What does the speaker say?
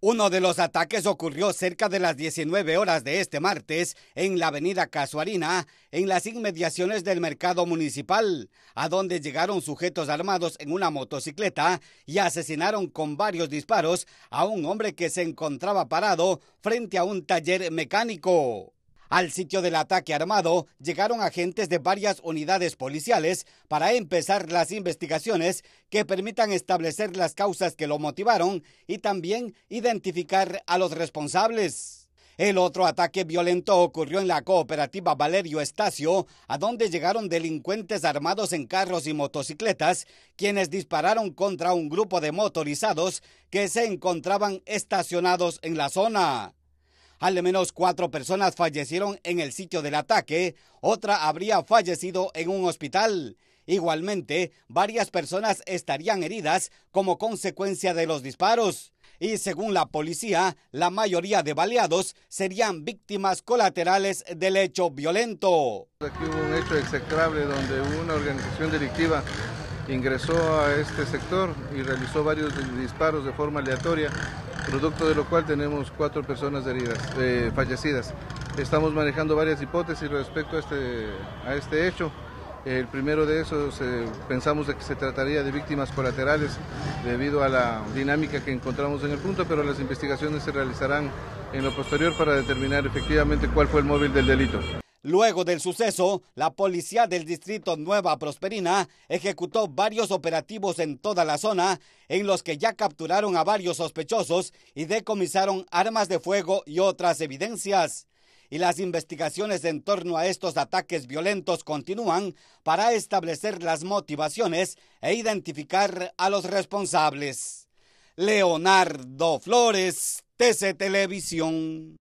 Uno de los ataques ocurrió cerca de las 19 horas de este martes en la avenida Casuarina, en las inmediaciones del mercado municipal, a donde llegaron sujetos armados en una motocicleta y asesinaron con varios disparos a un hombre que se encontraba parado frente a un taller mecánico. Al sitio del ataque armado llegaron agentes de varias unidades policiales para empezar las investigaciones que permitan establecer las causas que lo motivaron y también identificar a los responsables. El otro ataque violento ocurrió en la cooperativa Valerio Estacio, a donde llegaron delincuentes armados en carros y motocicletas, quienes dispararon contra un grupo de motorizados que se encontraban estacionados en la zona. Al menos cuatro personas fallecieron en el sitio del ataque, otra habría fallecido en un hospital. Igualmente, varias personas estarían heridas como consecuencia de los disparos. Y según la policía, la mayoría de baleados serían víctimas colaterales del hecho violento. Aquí hubo un hecho execrable donde una organización delictiva ingresó a este sector y realizó varios disparos de forma aleatoria producto de lo cual tenemos cuatro personas heridas, eh, fallecidas. Estamos manejando varias hipótesis respecto a este, a este hecho. El primero de esos eh, pensamos de que se trataría de víctimas colaterales debido a la dinámica que encontramos en el punto, pero las investigaciones se realizarán en lo posterior para determinar efectivamente cuál fue el móvil del delito. Luego del suceso, la policía del distrito Nueva Prosperina ejecutó varios operativos en toda la zona, en los que ya capturaron a varios sospechosos y decomisaron armas de fuego y otras evidencias. Y las investigaciones en torno a estos ataques violentos continúan para establecer las motivaciones e identificar a los responsables. Leonardo Flores, TC Televisión.